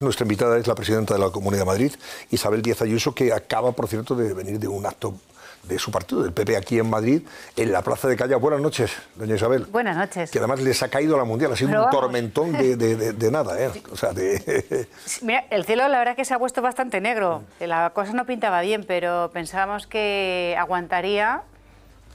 Nuestra invitada es la presidenta de la Comunidad de Madrid, Isabel Díaz Ayuso, que acaba, por cierto, de venir de un acto de su partido, del PP, aquí en Madrid, en la Plaza de Calla. Buenas noches, doña Isabel. Buenas noches. Que además les ha caído la mundial, ha sido un tormentón de, nada, ¿eh? Mira, el cielo la verdad que se ha puesto bastante negro. Mm. La cosa no pintaba bien, pero pensábamos que aguantaría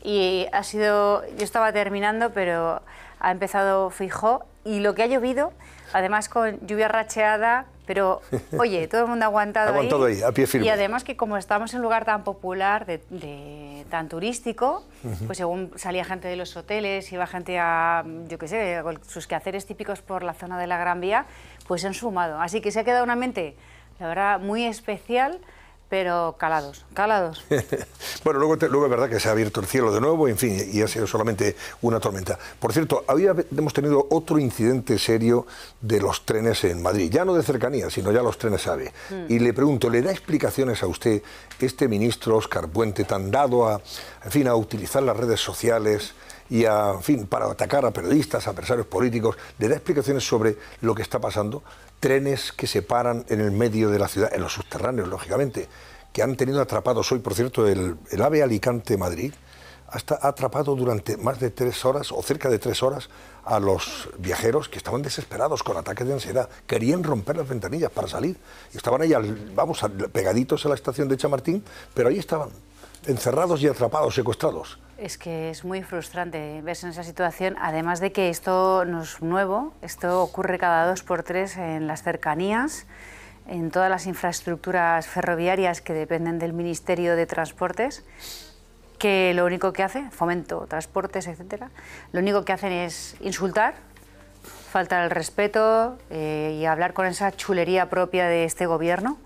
y ha sido... Yo estaba terminando, pero ha empezado fijo y lo que ha llovido, además con lluvia racheada, pero, oye, todo el mundo ha aguantado, aguantado ahí, a pie firme. Y además que como estamos en un lugar tan popular, de, tan turístico, pues según salía gente de los hoteles, iba gente a, yo qué sé, sus quehaceres típicos por la zona de la Gran Vía, pues han sumado. Así que se ha quedado una mente, la verdad, muy especial pero calados, calados. bueno, luego, luego es verdad que se ha abierto el cielo de nuevo, en fin, y ha sido solamente una tormenta. Por cierto, había, hemos tenido otro incidente serio de los trenes en Madrid, ya no de cercanía, sino ya los trenes AVE. Mm. Y le pregunto, ¿le da explicaciones a usted este ministro Oscar Puente tan dado a, en fin, a utilizar las redes sociales? y a, fin, para atacar a periodistas, a adversarios políticos, le da explicaciones sobre lo que está pasando, trenes que se paran en el medio de la ciudad, en los subterráneos, lógicamente, que han tenido atrapados hoy, por cierto, el, AVE Alicante-Madrid, hasta ha atrapado durante más de tres horas o cerca de tres horas a los viajeros que estaban desesperados con ataques de ansiedad. Querían romper las ventanillas para salir. Y estaban ahí, vamos, pegaditos a la estación de Chamartín, pero ahí estaban, encerrados y atrapados, secuestrados. Es que es muy frustrante verse en esa situación, además de que esto no es nuevo, esto ocurre cada dos por tres en las cercanías en todas las infraestructuras ferroviarias que dependen del Ministerio de Transportes, que lo único que hace, fomento, transportes, etcétera, lo único que hacen es insultar, faltar el respeto eh, y hablar con esa chulería propia de este gobierno,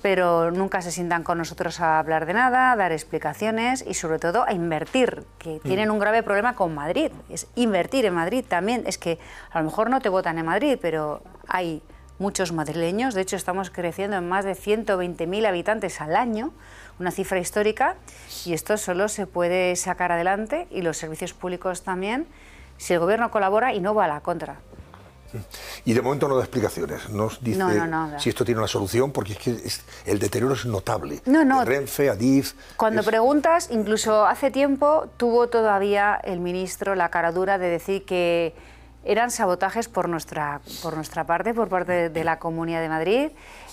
pero nunca se sientan con nosotros a hablar de nada, a dar explicaciones y sobre todo a invertir, que mm. tienen un grave problema con Madrid. Es invertir en Madrid también, es que a lo mejor no te votan en Madrid, pero hay muchos madrileños. De hecho, estamos creciendo en más de 120.000 habitantes al año, una cifra histórica, y esto solo se puede sacar adelante y los servicios públicos también si el gobierno colabora y no va a la contra. Mm. Y de momento no da explicaciones, no dice si esto tiene una solución, porque es que el deterioro es notable. No, no. De Renfe, Adif. Cuando preguntas, incluso hace tiempo tuvo todavía el ministro la cara dura de decir que eran sabotajes por nuestra, parte, por parte de, la Comunidad de Madrid.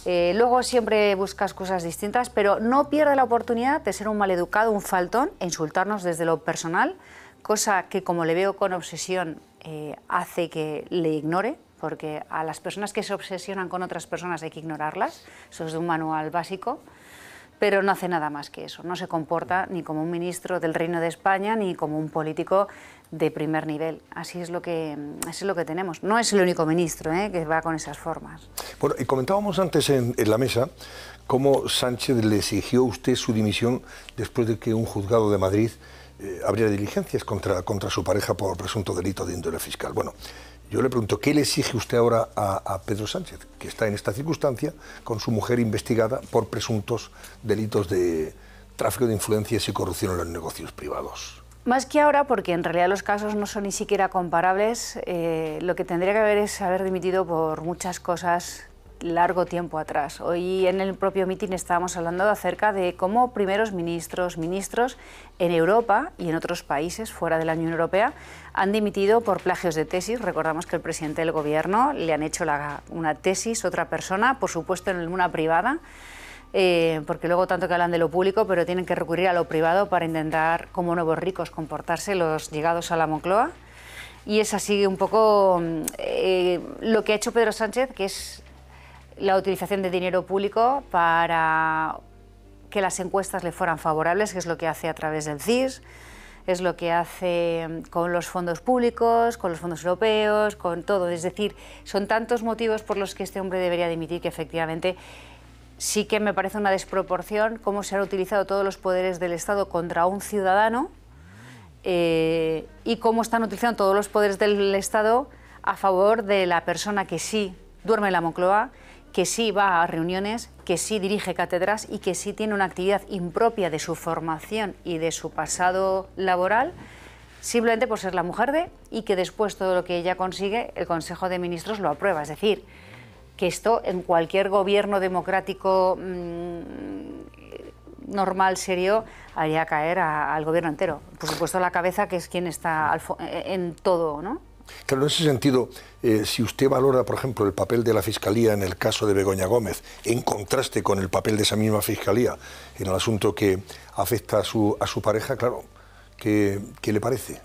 Eh, luego siempre buscas cosas distintas, pero no pierde la oportunidad de ser un maleducado, un faltón, e insultarnos desde lo personal, cosa que como le veo con obsesión eh, hace que le ignore, porque a las personas que se obsesionan con otras personas hay que ignorarlas, eso es de un manual básico pero no hace nada más que eso. No se comporta ni como un ministro del Reino de España ni como un político de primer nivel. Así es lo que, es lo que tenemos. No es el único ministro ¿eh? que va con esas formas. Bueno, y comentábamos antes en, la mesa cómo Sánchez le exigió a usted su dimisión después de que un juzgado de Madrid eh, abriera diligencias contra, contra su pareja por presunto delito de índole fiscal. Bueno, yo le pregunto, ¿qué le exige usted ahora a, Pedro Sánchez, que está en esta circunstancia con su mujer investigada por presuntos delitos de tráfico de influencias y corrupción en los negocios privados? Más que ahora, porque en realidad los casos no son ni siquiera comparables, eh, lo que tendría que haber es haber dimitido por muchas cosas largo tiempo atrás. Hoy en el propio mitin estábamos hablando acerca de cómo primeros ministros, ministros en Europa y en otros países fuera de la Unión Europea han dimitido por plagios de tesis. Recordamos que el presidente del gobierno le han hecho una tesis, otra persona, por supuesto en una privada. Eh, porque luego tanto que hablan de lo público, pero tienen que recurrir a lo privado para intentar, como nuevos ricos, comportarse los llegados a la Moncloa. Y es así un poco mm, eh, lo que ha hecho Pedro Sánchez, que es la utilización de dinero público para que las encuestas le fueran favorables, que es lo que hace a través del CIS, es lo que hace con los fondos públicos, con los fondos europeos, con todo. Es decir, son tantos motivos por los que este hombre debería dimitir que efectivamente sí que me parece una desproporción cómo se han utilizado todos los poderes del Estado contra un ciudadano eh, y cómo están utilizando todos los poderes del Estado a favor de la persona que sí duerme en la Moncloa que sí va a reuniones, que sí dirige cátedras y que sí tiene una actividad impropia de su formación y de su pasado laboral, simplemente por ser la mujer de y que después todo lo que ella consigue, el Consejo de Ministros lo aprueba. Es decir, que esto en cualquier gobierno democrático mm, normal, serio, haría caer al gobierno entero. Por supuesto, la cabeza, que es quien está en todo, ¿no? Claro, en ese sentido, eh, si usted valora, por ejemplo, el papel de la Fiscalía en el caso de Begoña Gómez, en contraste con el papel de esa misma Fiscalía en el asunto que afecta a su, a su pareja, claro, ¿qué, le parece?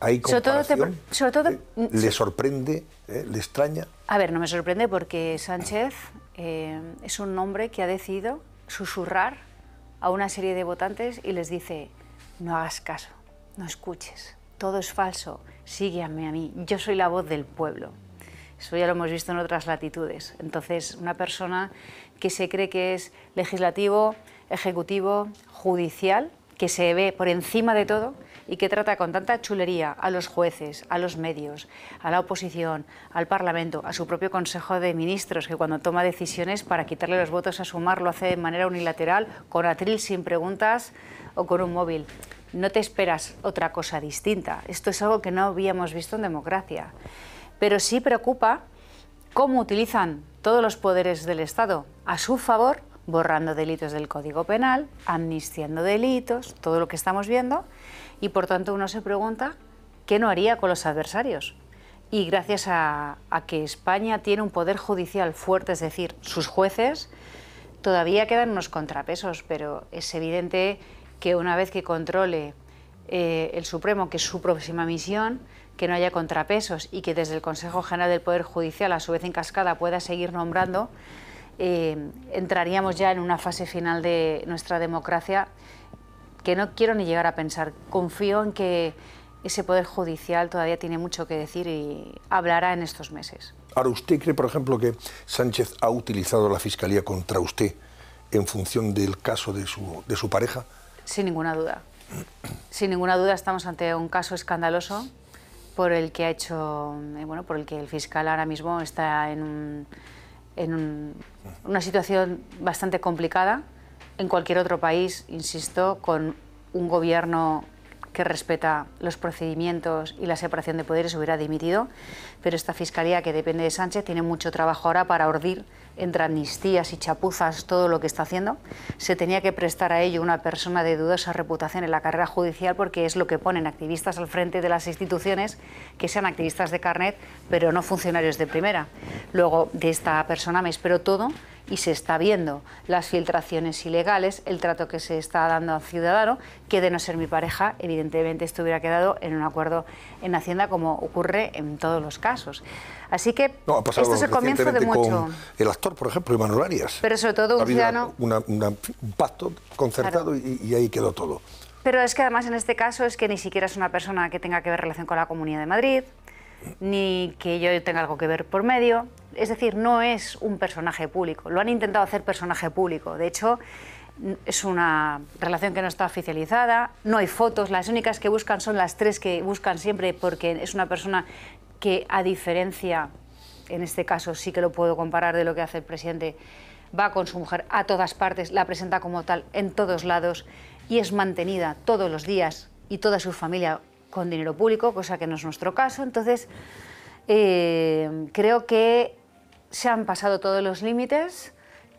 ¿Hay Sobre todo, ¿Eh? mm, ¿Le sorprende? ¿Eh? ¿Le extraña? A ver, no me sorprende porque Sánchez es un hombre que ha decidido susurrar a una serie de votantes y les dice, no hagas caso, no escuches, todo es falso, sígueme a mí, yo soy la voz del pueblo. Eso ya lo hemos visto en otras latitudes. Entonces, una persona que se cree que es legislativo, ejecutivo, judicial, que se ve por encima de todo y que trata con tanta chulería a los jueces, a los medios, a la oposición, al Parlamento, a su propio Consejo de Ministros, que cuando toma decisiones para quitarle los votos a Sumar lo hace de manera unilateral, con atril sin preguntas o con un móvil no te esperas otra cosa distinta. Esto es algo que no habíamos visto en democracia. Pero sí preocupa cómo utilizan todos los poderes del Estado a su favor, borrando delitos del Código Penal, amnistiando delitos, todo lo que estamos viendo, y por tanto uno se pregunta qué no haría con los adversarios. Y gracias a, a que España tiene un poder judicial fuerte, es decir, sus jueces, todavía quedan unos contrapesos, pero es evidente que una vez que controle eh, el Supremo, que es su próxima misión, que no haya contrapesos y que desde el Consejo General del Poder Judicial, a su vez en cascada, pueda seguir nombrando, eh, entraríamos ya en una fase final de nuestra democracia que no quiero ni llegar a pensar. Confío en que ese Poder Judicial todavía tiene mucho que decir y hablará en estos meses. Ahora, ¿usted cree, por ejemplo, que Sánchez ha utilizado la Fiscalía contra usted en función del caso de su pareja? Sin ninguna duda. Sin ninguna duda estamos ante un caso escandaloso por el que ha hecho, eh, bueno, por el que el fiscal ahora mismo está en, en una situación bastante complicada. En cualquier otro país, insisto, con un gobierno que respeta los procedimientos y la separación de poderes hubiera dimitido, pero esta Fiscalía, que depende de Sánchez, tiene mucho trabajo ahora para ordir entre amnistías y chapuzas todo lo que está haciendo. Se tenía que prestar a ello una persona de dudosa reputación en la carrera judicial porque es lo que ponen activistas al frente de las instituciones que sean activistas de carnet, pero no funcionarios de primera. Luego, de esta persona me espero todo y se está viendo las filtraciones ilegales, el trato que se está dando al ciudadano, que de no ser mi pareja, evidentemente estuviera quedado en un acuerdo en Hacienda, como ocurre en todos los casos. Así que esto es el comienzo de mucho. el actor, por ejemplo, Emanuel Arias. Pero sobre todo un ciudadano. un pacto concertado y ahí quedó todo. Pero es que además en este caso es que ni siquiera es una persona que tenga que ver relación con la Comunidad de Madrid, ni que yo tenga algo que ver por medio. Es decir, no es un personaje público. Lo han intentado hacer personaje público. De hecho, es una relación que no está oficializada, no hay fotos, las únicas que buscan son las tres que buscan siempre porque es una persona que a diferencia, en este caso sí que lo puedo comparar de lo que hace el presidente, va con su mujer a todas partes, la presenta como tal en todos lados y es mantenida todos los días y toda su familia con dinero público, cosa que no es nuestro caso. Entonces, eh, creo que se han pasado todos los límites.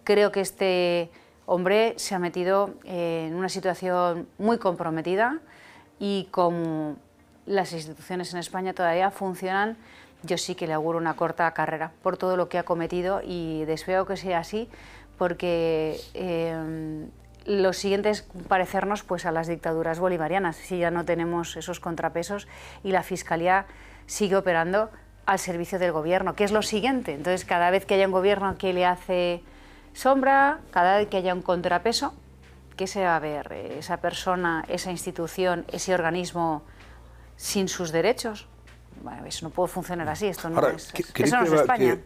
Creo que este hombre se ha metido eh, en una situación muy comprometida y como las instituciones en España todavía funcionan, yo sí que le auguro una corta carrera por todo lo que ha cometido y deseo que sea así porque eh, lo siguiente es parecernos pues a las dictaduras bolivarianas, si ya no tenemos esos contrapesos y la fiscalía sigue operando al servicio del gobierno, que es lo siguiente. Entonces, cada vez que haya un gobierno que le hace sombra, cada vez que haya un contrapeso, ¿qué se va a ver? ¿Esa persona, esa institución, ese organismo sin sus derechos? bueno, eso no puede funcionar así, esto no, es,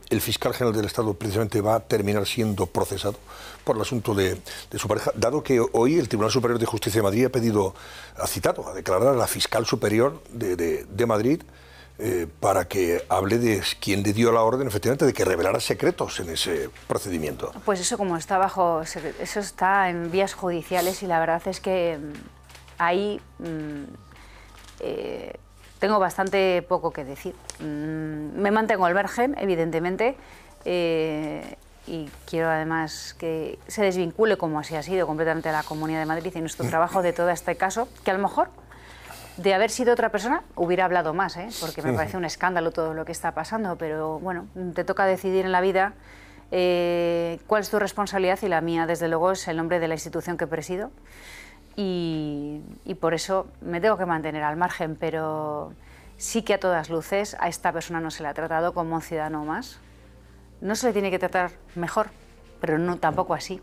el fiscal general del Estado precisamente va a terminar siendo procesado por el asunto de, su pareja, dado que hoy el Tribunal Superior de Justicia de Madrid ha pedido, ha citado a declarar a la fiscal superior de, Madrid eh, para que hable de quién le dio la orden, efectivamente, de que revelara secretos en ese procedimiento. Pues eso como está bajo, eso está en vías judiciales y la verdad es que mm, hay tengo bastante poco que decir. Mm, me mantengo al margen, evidentemente, eh, y quiero además que se desvincule, como así ha sido, completamente la Comunidad de Madrid y nuestro trabajo de todo este caso, que a lo mejor de haber sido otra persona, hubiera hablado más, ¿eh? porque me parece un escándalo todo lo que está pasando, pero bueno, te toca decidir en la vida eh, cuál es tu responsabilidad y la mía, desde luego, es el nombre de la institución que presido y, por eso me tengo que mantener al margen, pero sí que a todas luces a esta persona no se le ha tratado como un ciudadano más. No se le tiene que tratar mejor, pero no tampoco así.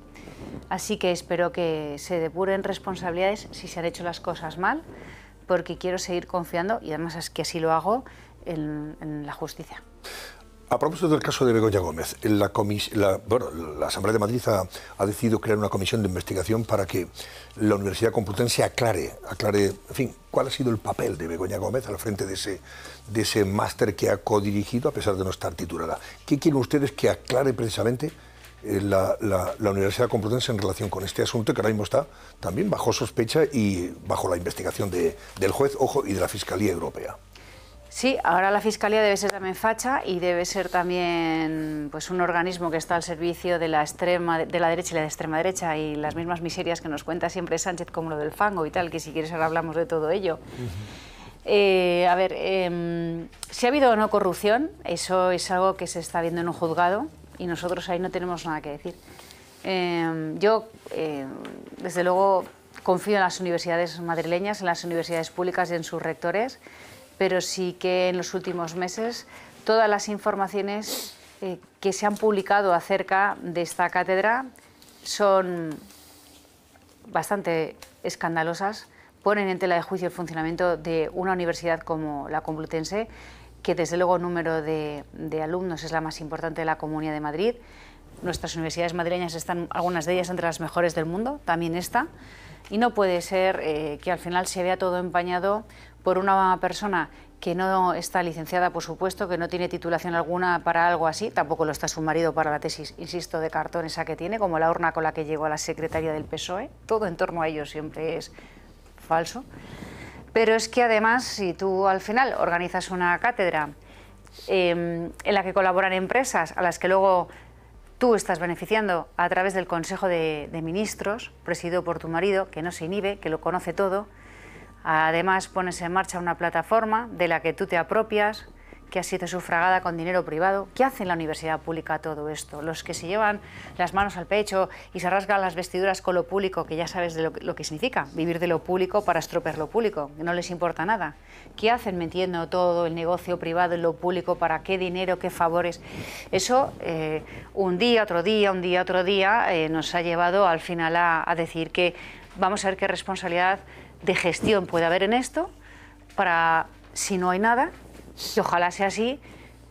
Así que espero que se depuren responsabilidades si se han hecho las cosas mal, porque quiero seguir confiando, y además es que así lo hago, en la justicia. A propósito del caso de Begoña Gómez, la, Asamblea de Madrid ha, decidido crear una comisión de investigación para que la Universidad Complutense aclare, aclare, en fin, cuál ha sido el papel de Begoña Gómez al frente de ese, de ese máster que ha codirigido a pesar de no estar titulada. ¿Qué quieren ustedes que aclare precisamente eh, la, Universidad Complutense en relación con este asunto que ahora mismo está también bajo sospecha y bajo la investigación del juez, ojo, y de la Fiscalía Europea. Sí, ahora la Fiscalía debe ser también facha y debe ser también pues, un organismo que está al servicio de la, extrema, de la derecha y la de extrema derecha y las mismas miserias que nos cuenta siempre Sánchez como lo del fango y tal, que si quieres ahora hablamos de todo ello. Eh, a ver, em, si ha habido o no corrupción, eso es algo que se está viendo en un juzgado y nosotros ahí no tenemos nada que decir. Em, yo, em, desde luego, confío en las universidades madrileñas, en las universidades públicas y en sus rectores pero sí que en los últimos meses todas las informaciones eh, que se han publicado acerca de esta cátedra son bastante escandalosas, ponen en tela de juicio el funcionamiento de una universidad como la Complutense, que desde luego el número de, alumnos es la más importante de la Comunidad de Madrid. Nuestras universidades madrileñas están, algunas de ellas, entre las mejores del mundo, también esta, y no puede ser eh, que al final se vea todo empañado por una persona que no está licenciada, por supuesto, que no tiene titulación alguna para algo así, tampoco lo está su marido para la tesis, insisto, de cartón esa que tiene, como la urna con la que llegó a la secretaria del PSOE, todo en torno a ello siempre es falso. Pero es que además, si tú al final organizas una cátedra em, en la que colaboran empresas a las que luego tú estás beneficiando a través del Consejo de Ministros, presidido por tu marido, que no se inhibe, que lo conoce todo, Además, pones en marcha una plataforma de la que tú te apropias, que ha sido sufragada con dinero privado. ¿Qué hace la universidad pública todo esto? Los que se llevan las manos al pecho y se rasgan las vestiduras con lo público, que ya sabes de lo, que significa, vivir de lo público para estropear lo público, no les importa nada. ¿Qué hacen metiendo todo el negocio privado en lo público? ¿Para qué dinero? ¿Qué favores? Eso eh, un día, otro día, un día, otro día eh, nos ha llevado al final a, a decir que vamos a ver qué responsabilidad de gestión puede haber en esto para, si no hay nada, y ojalá sea así,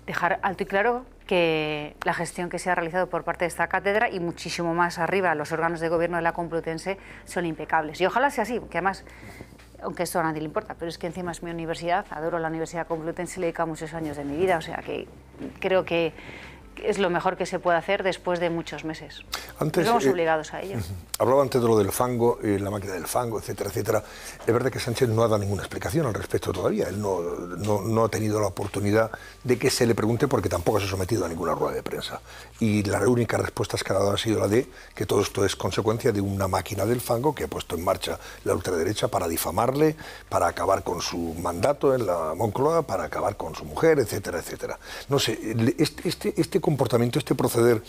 dejar alto y claro que la gestión que se ha realizado por parte de esta cátedra y muchísimo más arriba los órganos de gobierno de la Complutense son impecables. Y ojalá sea así, que además, aunque esto a nadie le importa, pero es que encima es mi universidad, adoro la Universidad Complutense, le he dedicado muchos años de mi vida, o sea que creo que es lo mejor que se puede hacer después de muchos meses. Antes, eh, obligados a ello. Hablaba antes de lo del fango, eh, la máquina del fango, etcétera, etcétera. Es verdad que Sánchez no ha dado ninguna explicación al respecto todavía. Él no, no, ha tenido la oportunidad de que se le pregunte porque tampoco se ha sometido a ninguna rueda de prensa. Y la única respuesta que ha dado ha sido la de que todo esto es consecuencia de una máquina del fango que ha puesto en marcha la ultraderecha para difamarle, para acabar con su mandato en la Moncloa, para acabar con su mujer, etcétera, etcétera. No sé, este, este, este comportamiento, este proceder,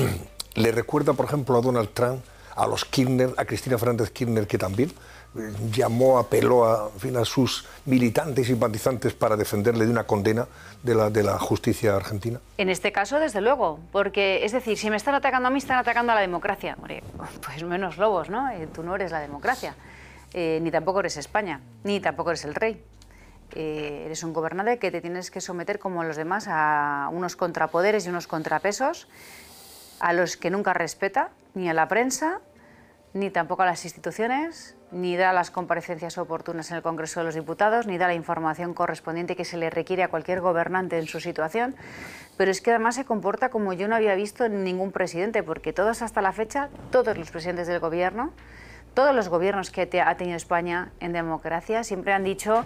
le recuerda, por ejemplo, a Donald Trump, a los Kirchner, a Cristina Fernández Kirchner, que también eh, llamó, apeló a, fin, a sus militantes y simpatizantes para defenderle de una condena de la, de la justicia argentina? En este caso, desde luego, porque es decir, si me están atacando a mí, están atacando a la democracia. Pues menos lobos, ¿no? Eh, tú no eres la democracia, eh, ni tampoco eres España, ni tampoco eres el rey eres un gobernante que te tienes que someter como los demás a unos contrapoderes y unos contrapesos a los que nunca respeta, ni a la prensa, ni tampoco a las instituciones, ni da las comparecencias oportunas en el Congreso de los Diputados, ni da la información correspondiente que se le requiere a cualquier gobernante en su situación, pero es que además se comporta como yo no había visto en ningún presidente, porque todos hasta la fecha, todos los presidentes del gobierno, todos los gobiernos que ha tenido España en democracia siempre han dicho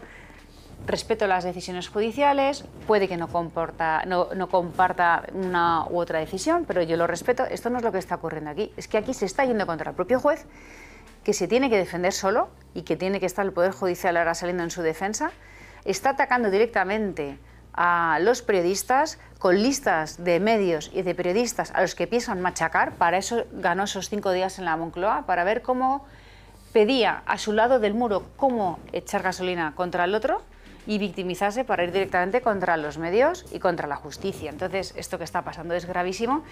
respeto las decisiones judiciales, puede que no, comporta, comparta una u otra decisión, pero yo lo respeto. Esto no es lo que está ocurriendo aquí. Es que aquí se está yendo contra el propio juez, que se tiene que defender solo y que tiene que estar el Poder Judicial ahora saliendo en su defensa. Está atacando directamente a los periodistas con listas de medios y de periodistas a los que piensan machacar. Para eso ganó esos cinco días en la Moncloa, para ver cómo pedía a su lado del muro cómo echar gasolina contra el otro y victimizarse para ir directamente contra los medios y contra la justicia. Entonces, esto que está pasando es gravísimo.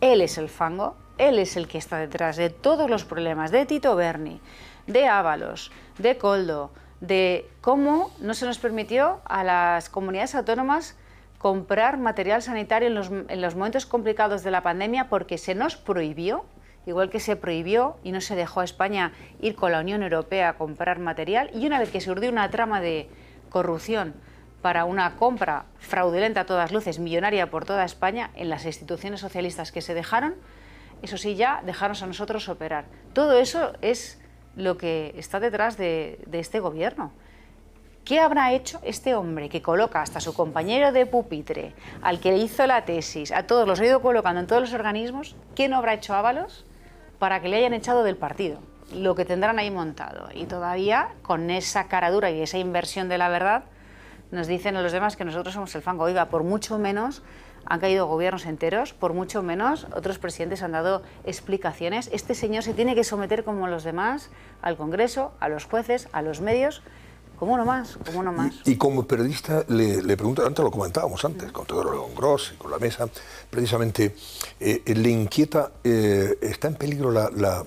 Él es el fango, él es el que está detrás de todos los problemas de Tito Berni, de Ábalos, de Coldo, de cómo no se nos permitió a las comunidades autónomas comprar material sanitario en los, en los momentos complicados de la pandemia porque se nos prohibió igual que se prohibió y no se dejó a España ir con la Unión Europea a comprar material, y una vez que se urdió una trama de corrupción para una compra fraudulenta a todas luces, millonaria por toda España, en las instituciones socialistas que se dejaron, eso sí, ya dejarnos a nosotros operar. Todo eso es lo que está detrás de, este gobierno. ¿Qué habrá hecho este hombre que coloca hasta a su compañero de pupitre, al que le hizo la tesis, a todos los ha ido colocando en todos los organismos? ¿Qué no habrá hecho Ábalos para que le hayan echado del partido? lo que tendrán ahí montado. Y todavía, con esa cara dura y esa inversión de la verdad, nos dicen a los demás que nosotros somos el fango. Oiga, por mucho menos han caído gobiernos enteros, por mucho menos otros presidentes han dado explicaciones. Este señor se tiene que someter como los demás al Congreso, a los jueces, a los medios. Como uno más, como uno más. Y, como periodista le, le, pregunto, antes lo comentábamos antes, con todo León Gross y con la mesa, precisamente, eh, eh, ¿le inquieta, eh, está en peligro la, la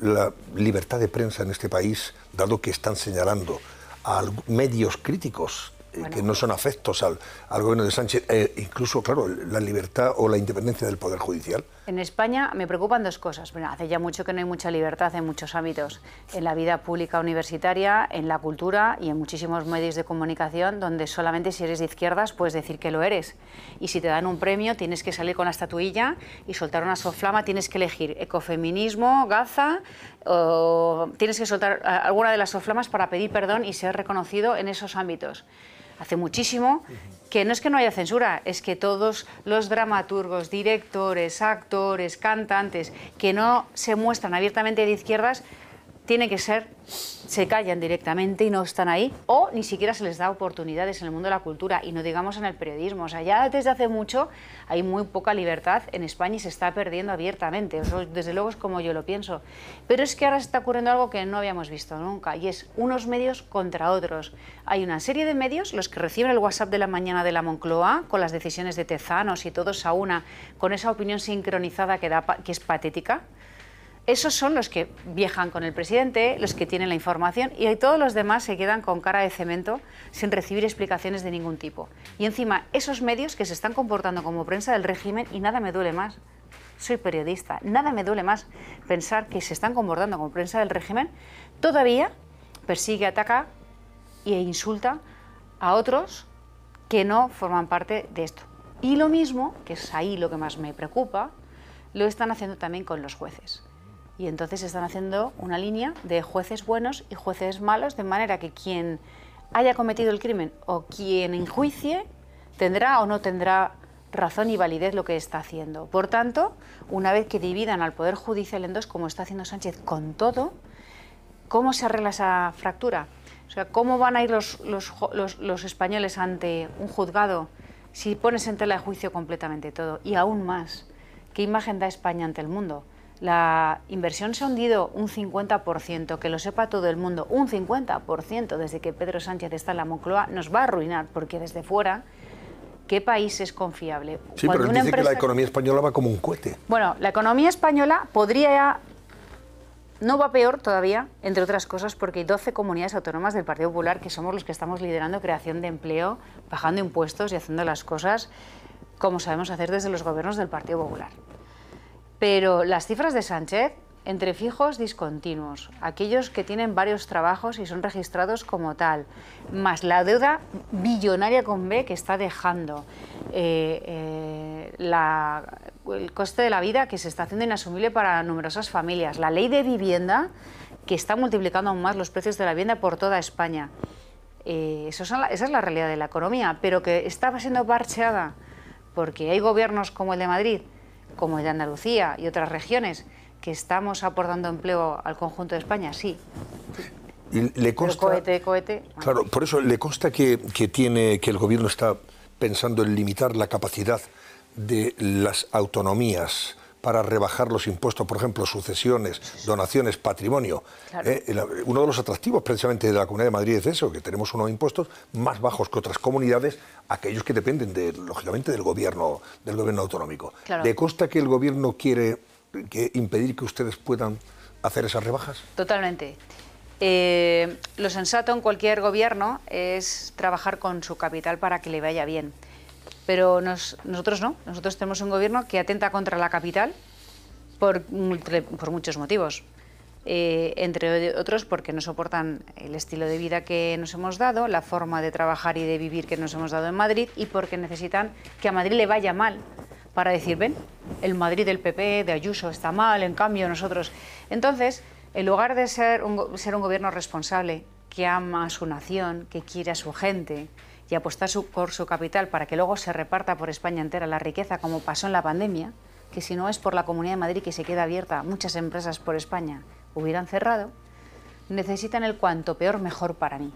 la libertad de prensa en este país, dado que están señalando a medios críticos eh, que no son afectos al, gobierno de Sánchez, eh, incluso, claro, la libertad o la independencia del Poder Judicial? En España me preocupan dos cosas. Bueno, hace ya mucho que no hay mucha libertad en muchos ámbitos, en la vida pública universitaria, en la cultura y en muchísimos medios de comunicación donde solamente si eres de izquierdas puedes decir que lo eres. Y si te dan un premio tienes que salir con la estatuilla y soltar una soflama, tienes que elegir ecofeminismo, Gaza, o tienes que soltar eh, alguna de las soflamas para pedir perdón y ser reconocido en esos ámbitos. Hace muchísimo que no es que no haya censura, es que todos los dramaturgos, directores, actores, cantantes que no se muestran abiertamente de izquierdas tiene que ser, se callan directamente y no están ahí, o ni siquiera se les da oportunidades en el mundo de la cultura, y no digamos en el periodismo. O sea, ya desde hace mucho hay muy poca libertad en España y se está perdiendo abiertamente. desde luego es como yo lo pienso. Pero es que ahora está ocurriendo algo que no habíamos visto nunca, y es unos medios contra otros. Hay una serie de medios, los que reciben el WhatsApp de la mañana de la Moncloa, con las decisiones de Tezanos y todos a una, con esa opinión sincronizada que, da, que es patética esos son los que viajan con el presidente, los que tienen la información y todos los demás se quedan con cara de cemento sin recibir explicaciones de ningún tipo. Y encima, esos medios que se están comportando como prensa del régimen y nada me duele más. Soy periodista, nada me duele más pensar que se están comportando como prensa del régimen, todavía persigue, ataca e insulta a otros que no forman parte de esto. Y lo mismo, que es ahí lo que más me preocupa, lo están haciendo también con los jueces y entonces están haciendo una línea de jueces buenos y jueces malos, de manera que quien haya cometido el crimen o quien enjuicie tendrá o no tendrá razón y validez lo que está haciendo. Por tanto, una vez que dividan al Poder Judicial en dos, como está haciendo Sánchez con todo, ¿cómo se arregla esa fractura? O sea, ¿cómo van a ir los, los españoles ante un juzgado si pones en tela de juicio completamente todo? Y aún más, ¿qué imagen da España ante el mundo? La inversión se ha hundido un 50%, que lo sepa todo el mundo, un 50% desde que Pedro Sánchez está en la Moncloa nos va a arruinar, porque desde fuera, ¿qué país es confiable? Sí, pero dice que la economía española va como un cohete. Bueno, la economía española podría no va peor todavía, entre otras cosas, porque hay 12 comunidades autónomas del Partido Popular que somos los que estamos liderando creación de empleo, bajando impuestos y haciendo las cosas como sabemos hacer desde los gobiernos del Partido Popular. Pero las cifras de Sánchez entre fijos discontinuos, aquellos que tienen varios trabajos y son registrados como tal, más la deuda billonaria con B que está dejando, eh, eh, el coste de la vida que se está haciendo inasumible para numerosas familias, la ley de vivienda que está multiplicando aún más los precios de la vivienda por toda España. Eh, esa es la realidad de la economía, pero que está siendo parcheada porque hay gobiernos como el de Madrid como el de Andalucía y otras regiones, que estamos aportando empleo al conjunto de España, sí. Y le consta, Claro, por eso le consta que, que, tiene, que el gobierno está pensando en limitar la capacidad de las autonomías para rebajar los impuestos, por ejemplo, sucesiones, donaciones, patrimonio. Eh, uno de los atractivos precisamente de la Comunidad de Madrid es eso, que tenemos unos impuestos más bajos que otras comunidades, aquellos que dependen, de, lógicamente, del gobierno, del gobierno autonómico. ¿De costa que el gobierno quiere impedir que ustedes puedan hacer esas rebajas? Totalmente. Eh, lo sensato en cualquier gobierno es trabajar con su capital para que le vaya bien pero nosotros no. Nosotros tenemos un gobierno que atenta contra la capital por, muchos motivos. Eh, entre otros porque no soportan el estilo de vida que nos hemos dado, la forma de trabajar y de vivir que nos hemos dado en Madrid y porque necesitan que a Madrid le vaya mal para decir, ven, el Madrid del PP, de Ayuso está mal, en cambio nosotros. Entonces, en lugar de ser un, ser un gobierno responsable, que ama a su nación, que quiere a su gente, y apostar por su capital para que luego se reparta por España entera la riqueza, como pasó en la pandemia, que si no es por la Comunidad de Madrid que se queda abierta, muchas empresas por España hubieran cerrado, necesitan el cuanto peor mejor para mí.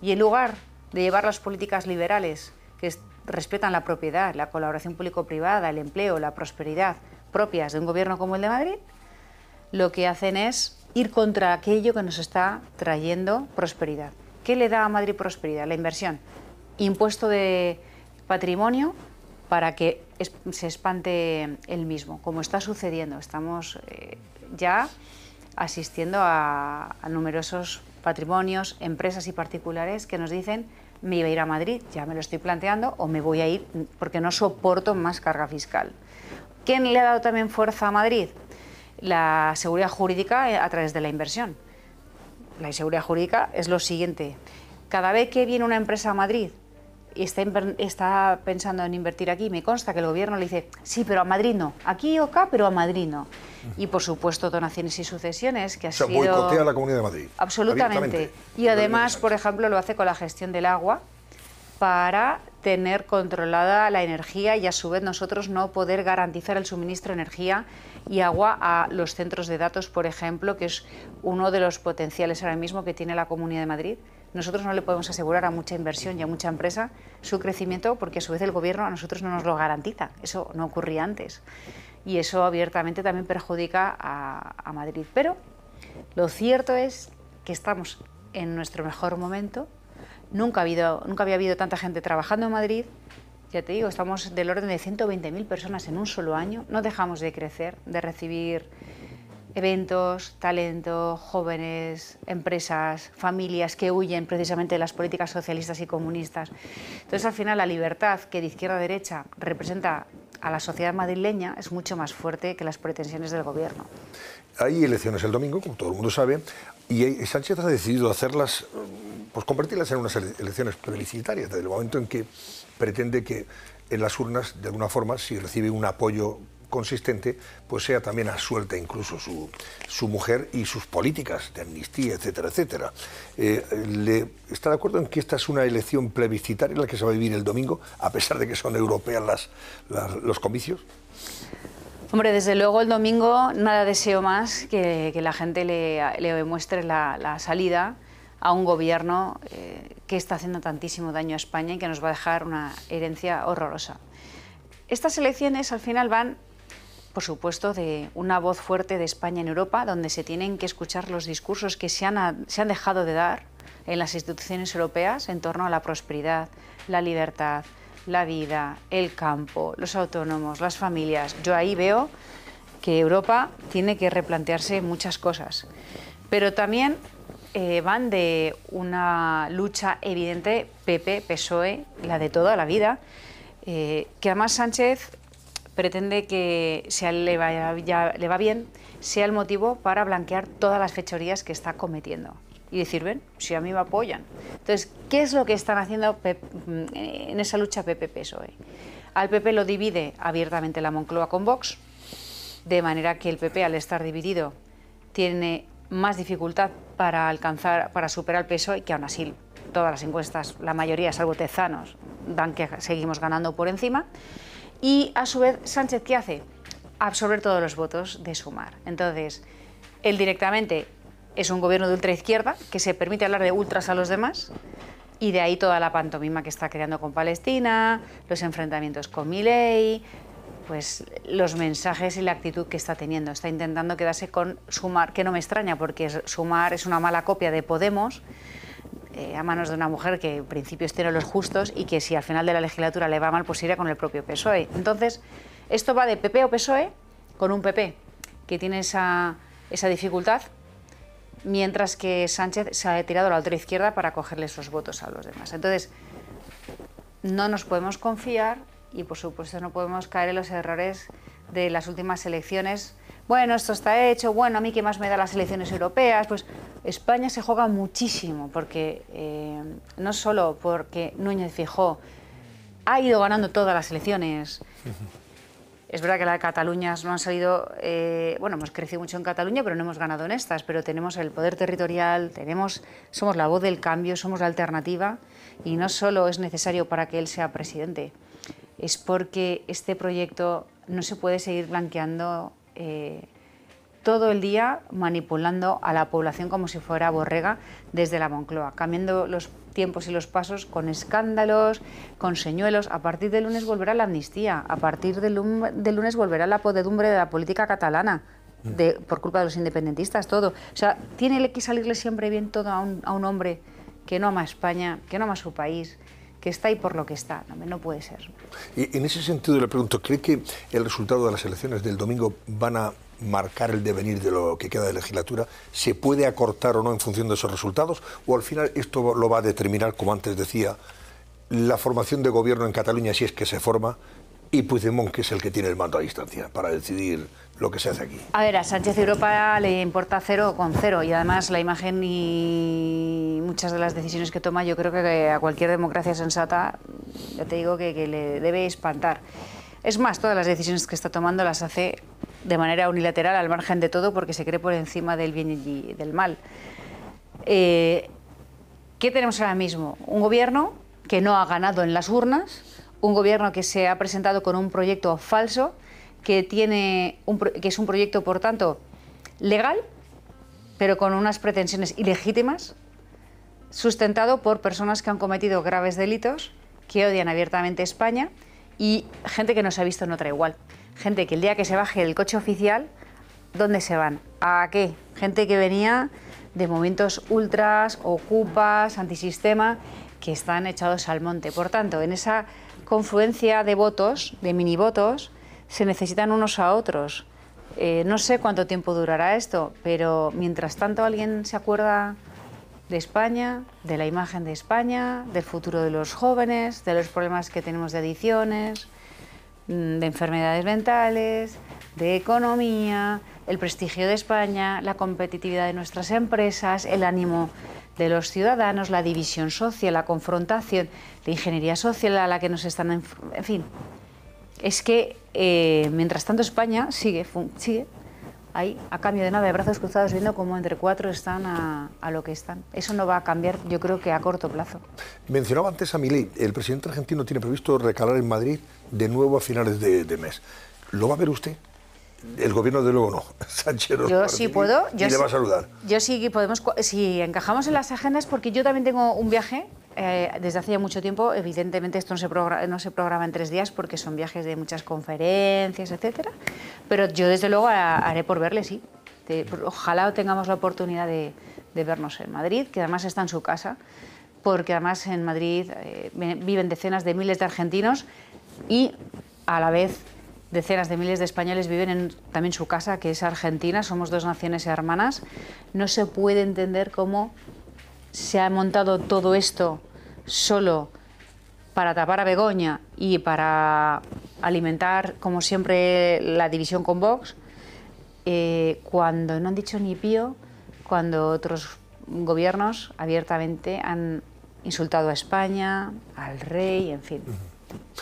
Y en lugar de llevar las políticas liberales que respetan la propiedad, la colaboración público-privada, el empleo, la prosperidad propias de un gobierno como el de Madrid, lo que hacen es ir contra aquello que nos está trayendo prosperidad. ¿Qué le da a Madrid prosperidad? La inversión impuesto de patrimonio para que se espante el mismo, como está sucediendo. Estamos eh, ya asistiendo a, a, numerosos patrimonios, empresas y particulares que nos dicen me iba a ir a Madrid, ya me lo estoy planteando, o me voy a ir porque no soporto más carga fiscal. ¿Quién le ha dado también fuerza a Madrid? La seguridad jurídica eh, a través de la inversión. La inseguridad jurídica es lo siguiente. Cada vez que viene una empresa a Madrid está, está pensando en invertir aquí. Me consta que el gobierno le dice, sí, pero a Madrid no. Aquí o acá, pero a Madrid no. Y por supuesto, donaciones y sucesiones, que ha o sea, sido. boicotea a la Comunidad de Madrid. Absolutamente. Y además, por ejemplo, lo hace con la gestión del agua para tener controlada la energía y a su vez nosotros no poder garantizar el suministro de energía y agua a los centros de datos, por ejemplo, que es uno de los potenciales ahora mismo que tiene la Comunidad de Madrid nosotros no le podemos asegurar a mucha inversión y a mucha empresa su crecimiento porque a su vez el gobierno a nosotros no nos lo garantiza. Eso no ocurría antes. Y eso abiertamente también perjudica a, Madrid. Pero lo cierto es que estamos en nuestro mejor momento. Nunca, nunca había habido tanta gente trabajando en Madrid. Ya te digo, estamos del orden de 120.000 personas en un solo año. No dejamos de crecer, de recibir eventos, talento, jóvenes, empresas, familias que huyen precisamente de las políticas socialistas y comunistas. Entonces, al final, la libertad que de izquierda a derecha representa a la sociedad madrileña es mucho más fuerte que las pretensiones del gobierno. Hay elecciones el domingo, como todo el mundo sabe, y Sánchez ha decidido hacerlas, pues convertirlas en unas elecciones plebiscitarias, desde el momento en que pretende que en las urnas, de alguna forma, si recibe un apoyo consistente, pues sea también a suelta incluso su, su mujer y sus políticas de amnistía, etcétera, etcétera. Eh, le, ¿Está de acuerdo en que esta es una elección plebiscitaria la que se va a vivir el domingo, a pesar de que son europeas las, los comicios? Hombre, desde luego el domingo nada deseo más que, que la gente le, le demuestre la, la, salida a un gobierno eh, que está haciendo tantísimo daño a España y que nos va a dejar una herencia horrorosa. Estas elecciones al final van por supuesto, de una voz fuerte de España en Europa, donde se tienen que escuchar los discursos que se han, dejado de dar en las instituciones europeas en torno a la prosperidad, la libertad, la vida, el campo, los autónomos, las familias. Yo ahí veo que Europa tiene que replantearse muchas cosas, pero también eh, van de una lucha evidente PP-PSOE, e, la de toda la vida, eh, que además Sánchez pretende que, si a él le va, bien, sea el motivo para blanquear todas las fechorías que está cometiendo y decir, ven, si a mí me apoyan. Entonces, ¿qué es lo que están haciendo mm, en esa lucha PP-PSOE? E? Al PP lo divide abiertamente la Moncloa con Vox, de manera que el PP, al estar dividido, tiene más dificultad para alcanzar, para superar al PSOE, que aún así todas las encuestas, la mayoría, salvo tezanos, dan que seguimos ganando por encima. Y a su vez, Sánchez, ¿qué hace? Absorber todos los votos de Sumar. Entonces, él directamente es un gobierno de ultraizquierda que se permite hablar de ultras a los demás. Y de ahí toda la pantomima que está creando con Palestina, los enfrentamientos con Milei, pues los mensajes y la actitud que está teniendo. Está intentando quedarse con Sumar, que no me extraña porque Sumar es una mala copia de Podemos eh, a manos de una mujer que en principio tiene este los justos y que si al final de la legislatura le va mal, pues irá con el propio PSOE. Entonces, esto va de PP o PSOE con un PP que tiene esa, dificultad, mientras que Sánchez se ha tirado a la otra izquierda para cogerle esos votos a los demás. Entonces, no nos podemos confiar y por supuesto no podemos caer en los errores de las últimas elecciones bueno, esto está hecho, bueno, a mí qué más me da las elecciones europeas, pues España se juega muchísimo, porque eh, no solo porque Núñez Fijó ha ido ganando todas las elecciones, es verdad que la de Cataluña no han salido, eh, bueno, hemos crecido mucho en Cataluña, pero no hemos ganado en estas, pero tenemos el poder territorial, tenemos, somos la voz del cambio, somos la alternativa, y no solo es necesario para que él sea presidente, es porque este proyecto no se puede seguir blanqueando eh, todo el día manipulando a la población como si fuera borrega desde la Moncloa, cambiando los tiempos y los pasos con escándalos, con señuelos. A partir del lunes volverá la amnistía, a partir del lunes volverá la podedumbre de la política catalana. Mm. por culpa de los independentistas, todo. O sea, tiene que salirle siempre bien todo a un, a un hombre que no ama a España, que no ama a su país, que está y por lo que está. No, puede ser. Y en ese sentido le pregunto, ¿cree que el resultado de las elecciones del domingo van a marcar el devenir de lo que queda de legislatura? ¿Se puede acortar o no en función de esos resultados? ¿O al final esto lo va a determinar, como antes decía, la formación de gobierno en Cataluña, si es que se forma, y Puigdemont, que es el que tiene el mando a distancia, para decidir lo que se hace aquí. A ver, a Sánchez Europa le importa cero con cero y además la imagen y muchas de las decisiones que toma yo creo que a cualquier democracia sensata, ya te digo que, le debe espantar. Es más, todas las decisiones que está tomando las hace de manera unilateral al margen de todo porque se cree por encima del bien y del mal. Eh, ¿Qué tenemos ahora mismo? Un gobierno que no ha ganado en las urnas, un gobierno que se ha presentado con un proyecto falso, que, tiene que es un proyecto, por tanto, legal, pero con unas pretensiones ilegítimas, sustentado por personas que han cometido graves delitos, que odian abiertamente España y gente que no se ha visto en otra igual. Gente que el día que se baje el coche oficial, ¿dónde se van? ¿A qué? Gente que venía de movimientos ultras, ocupas, antisistema, que están echados al monte. Por tanto, en esa confluencia de votos, de mini minivotos, se necesitan unos a otros. Eh, no sé cuánto tiempo durará esto, pero mientras tanto alguien se acuerda de España, de la imagen de España, del futuro de los jóvenes, de los problemas que tenemos de adicciones, mm, de enfermedades mentales, de economía, el prestigio de España, la competitividad de nuestras empresas, el ánimo de los ciudadanos, la división social, la confrontación, de ingeniería social a la que nos están... En fin, es que eh, mientras tanto España sigue, sigue ahí a cambio de nada, de brazos cruzados, viendo cómo entre cuatro están a, lo que están. Eso no va a cambiar, yo creo que a corto plazo. Mencionaba antes a Milí, el presidente argentino tiene previsto recalar en Madrid de nuevo a finales de, mes. ¿Lo va a ver usted? El gobierno de luego no. Sánchez Yo sí puedo. Yo y le va a saludar. Yo sí que podemos. Si encajamos en las agendas, porque yo también tengo un viaje eh, desde hace ya mucho tiempo, evidentemente esto no se, no se, programa en tres días porque son viajes de muchas conferencias, etcétera. Pero yo desde luego haré por verle, sí. ojalá tengamos la oportunidad de, vernos en Madrid, que además está en su casa, porque además en Madrid eh, viven decenas de miles de argentinos y a la vez decenas de miles de españoles viven en también su casa, que es Argentina, somos dos naciones hermanas. No se puede entender cómo se ha montado todo esto solo para tapar a Begoña y para alimentar, como siempre, la división con Vox, eh, cuando no han dicho ni pío, cuando otros gobiernos abiertamente han insultado a España, al rey, en fin,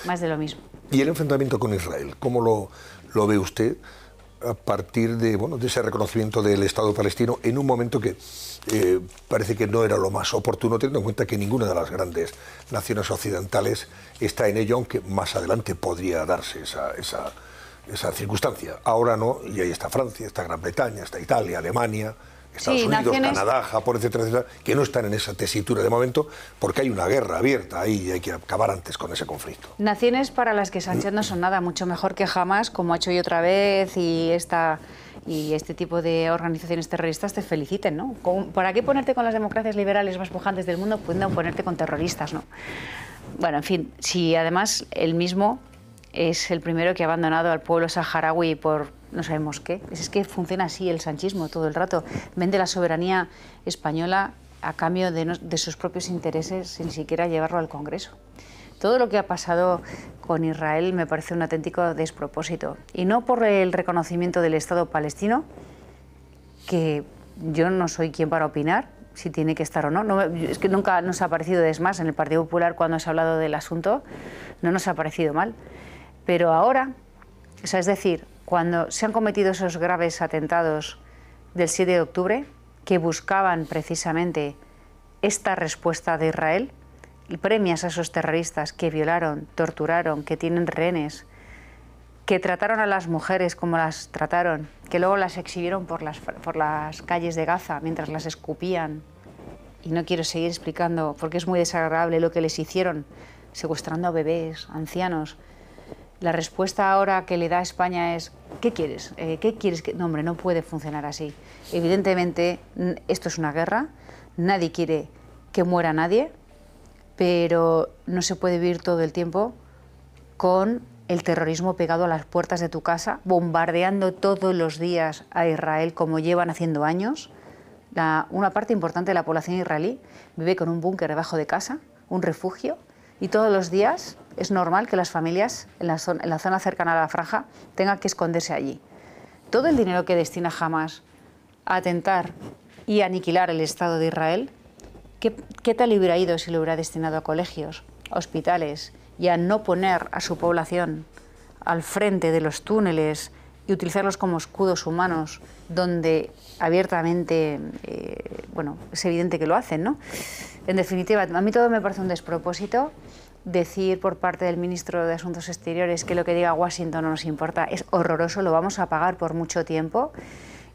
más de lo mismo. ¿Y el enfrentamiento con Israel? ¿Cómo lo, ve usted a partir de, de ese reconocimiento del Estado palestino en un momento que eh, parece que no era lo más oportuno, teniendo en cuenta que ninguna de las grandes naciones occidentales está en ello, aunque más adelante podría darse esa, esa, esa circunstancia. Ahora no, y ahí está Francia, está Gran Bretaña, está Italia, Alemania, Estados sí, Unidos, Canadá, Japón, etcétera, etcétera, que no están en esa tesitura de momento porque hay una guerra abierta ahí y hay que acabar antes con ese conflicto. Naciones para las que Sánchez no son nada, mucho mejor que jamás, como ha hecho yo otra vez y esta y este tipo de organizaciones terroristas te feliciten, ¿no? ¿Para qué ponerte con las democracias liberales más pujantes del mundo pudiendo ponerte con terroristas, ¿no? Bueno, en fin, si además el mismo es el primero que ha abandonado al pueblo saharaui por no sabemos qué. Es que funciona así el sanchismo todo el rato. Vende la soberanía española a cambio de, sus propios intereses sin siquiera llevarlo al Congreso. Todo lo que ha pasado con Israel me parece un auténtico despropósito. Y no por el reconocimiento del Estado palestino, que yo no soy quien para opinar si tiene que estar o no. es que nunca nos ha parecido, es más, en el Partido Popular cuando se ha hablado del asunto, no nos ha parecido mal. Pero ahora, es decir, cuando se han cometido esos graves atentados del 7 de octubre, que buscaban precisamente esta respuesta de Israel, y premias a esos terroristas que violaron, torturaron, que tienen rehenes, que trataron a las mujeres como las trataron, que luego las exhibieron por las, calles de Gaza mientras las escupían. Y no quiero seguir explicando porque es muy desagradable lo que les hicieron, secuestrando a bebés, ancianos, la respuesta ahora que le da España es, ¿qué quieres? Eh, ¿Qué quieres? Que... No, hombre, no puede funcionar así. Evidentemente, esto es una guerra, nadie quiere que muera nadie, pero no se puede vivir todo el tiempo con el terrorismo pegado a las puertas de tu casa, bombardeando todos los días a Israel como llevan haciendo años. una parte importante de la población israelí vive con un búnker debajo de casa, un refugio, y todos los días es normal que las familias en la, zona, cercana a la franja tengan que esconderse allí. Todo el dinero que destina Hamas a atentar y aniquilar el Estado de Israel, ¿qué, tal hubiera ido si lo hubiera destinado a colegios, hospitales y a no poner a su población al frente de los túneles y utilizarlos como escudos humanos donde abiertamente, eh, bueno, es evidente que lo hacen, ¿no? En definitiva, a mí todo me parece un despropósito decir por parte del ministro de Asuntos Exteriores que lo que diga Washington no nos importa es horroroso, lo vamos a pagar por mucho tiempo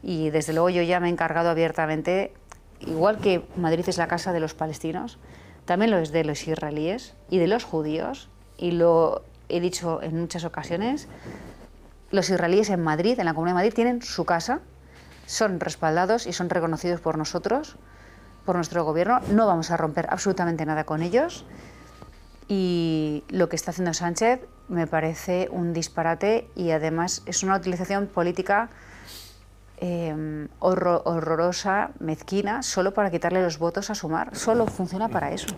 y desde luego yo ya me he encargado abiertamente, igual que Madrid es la casa de los palestinos, también lo es de los israelíes y de los judíos y lo he dicho en muchas ocasiones, los israelíes en Madrid, en la Comunidad de Madrid, tienen su casa, son respaldados y son reconocidos por nosotros, por nuestro gobierno, no vamos a romper absolutamente nada con ellos y lo que está haciendo Sánchez me parece un disparate y además es una utilización política em, horrorosa, mezquina, solo para quitarle los votos a Sumar. Solo funciona para eso.